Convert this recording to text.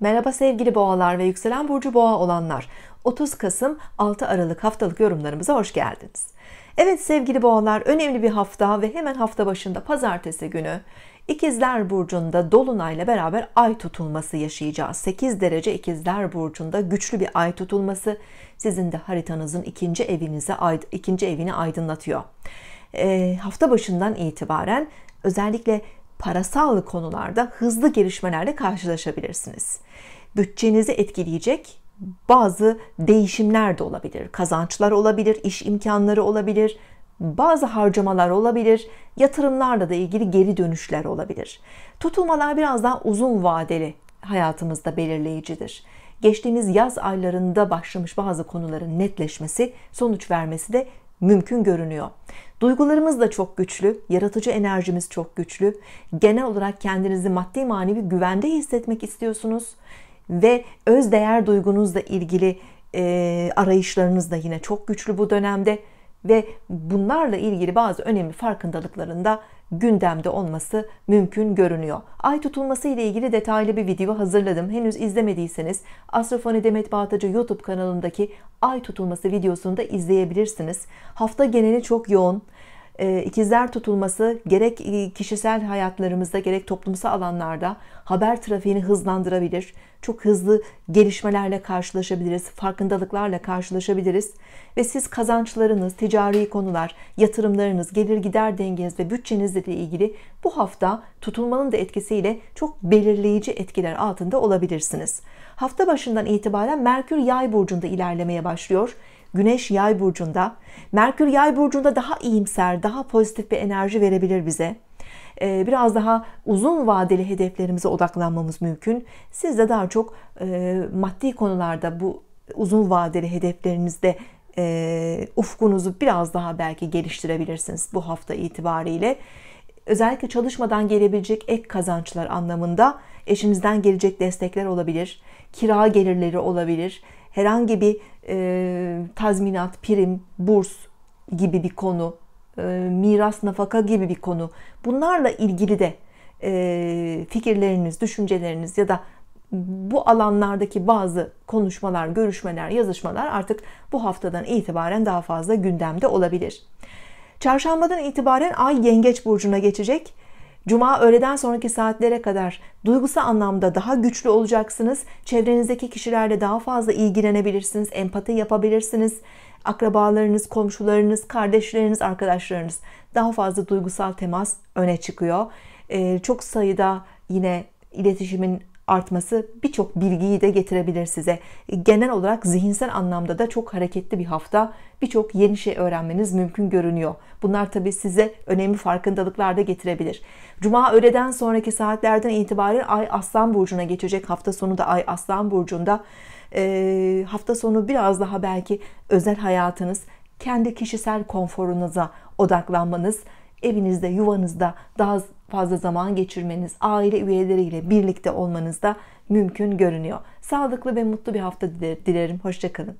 Merhaba sevgili boğalar ve yükselen burcu boğa olanlar. 30 Kasım 6 Aralık haftalık yorumlarımıza hoş geldiniz. Evet sevgili boğalar önemli bir hafta ve hemen hafta başında pazartesi günü İkizler Burcu'nda Dolunay'la beraber ay tutulması yaşayacağız. 8 derece İkizler Burcu'nda güçlü bir ay tutulması sizin de haritanızın ikinci, evinize, ikinci evini aydınlatıyor. E, hafta başından itibaren özellikle parasal konularda hızlı gelişmelerle karşılaşabilirsiniz. Bütçenizi etkileyecek bazı değişimler de olabilir. Kazançlar olabilir, iş imkanları olabilir, bazı harcamalar olabilir, yatırımlarla da ilgili geri dönüşler olabilir. Tutulmalar biraz daha uzun vadeli hayatımızda belirleyicidir. Geçtiğimiz yaz aylarında başlamış bazı konuların netleşmesi, sonuç vermesi de mümkün görünüyor. Duygularımız da çok güçlü, yaratıcı enerjimiz çok güçlü. Genel olarak kendinizi maddi manevi güvende hissetmek istiyorsunuz ve öz değer duygunuzla ilgili e, arayışlarınız da yine çok güçlü bu dönemde ve bunlarla ilgili bazı önemli farkındalıkların da gündemde olması mümkün görünüyor. Ay tutulması ile ilgili detaylı bir video hazırladım. Henüz izlemediyseniz Astrofoni Demet Bağtacı YouTube kanalındaki ay tutulması videosunu da izleyebilirsiniz. Hafta geneli çok yoğun. Ee, ikizler tutulması gerek e, kişisel hayatlarımızda gerek toplumsal alanlarda haber trafiğini hızlandırabilir. Çok hızlı gelişmelerle karşılaşabiliriz, farkındalıklarla karşılaşabiliriz ve siz kazançlarınız, ticari konular, yatırımlarınız, gelir gider dengeniz ve bütçenizle ilgili bu hafta tutulmanın da etkisiyle çok belirleyici etkiler altında olabilirsiniz. Hafta başından itibaren Merkür Yay burcunda ilerlemeye başlıyor. Güneş yay burcunda. Merkür yay burcunda daha iyimser, daha pozitif bir enerji verebilir bize. Ee, biraz daha uzun vadeli hedeflerimize odaklanmamız mümkün. Siz de daha çok e, maddi konularda bu uzun vadeli hedeflerinizde e, ufkunuzu biraz daha belki geliştirebilirsiniz bu hafta itibariyle özellikle çalışmadan gelebilecek ek kazançlar anlamında eşinizden gelecek destekler olabilir, kira gelirleri olabilir, herhangi bir e, tazminat, prim, burs gibi bir konu, e, miras, nafaka gibi bir konu. Bunlarla ilgili de e, fikirleriniz, düşünceleriniz ya da bu alanlardaki bazı konuşmalar, görüşmeler, yazışmalar artık bu haftadan itibaren daha fazla gündemde olabilir. Çarşambadan itibaren Ay Yengeç burcuna geçecek. Cuma öğleden sonraki saatlere kadar duygusal anlamda daha güçlü olacaksınız. Çevrenizdeki kişilerle daha fazla ilgilenebilirsiniz, empati yapabilirsiniz. Akrabalarınız, komşularınız, kardeşleriniz, arkadaşlarınız daha fazla duygusal temas öne çıkıyor. Ee, çok sayıda yine iletişimin artması birçok bilgiyi de getirebilir size. Genel olarak zihinsel anlamda da çok hareketli bir hafta. Birçok yeni şey öğrenmeniz mümkün görünüyor. Bunlar tabi size önemli farkındalıklar da getirebilir. Cuma öğleden sonraki saatlerden itibaren Ay Aslan Burcu'na geçecek. Hafta sonu da Ay Aslan Burcu'nda. Ee, hafta sonu biraz daha belki özel hayatınız, kendi kişisel konforunuza odaklanmanız, evinizde, yuvanızda daha fazla zaman geçirmeniz, aile üyeleriyle birlikte olmanız da mümkün görünüyor. Sağlıklı ve mutlu bir hafta dilerim. Hoşçakalın.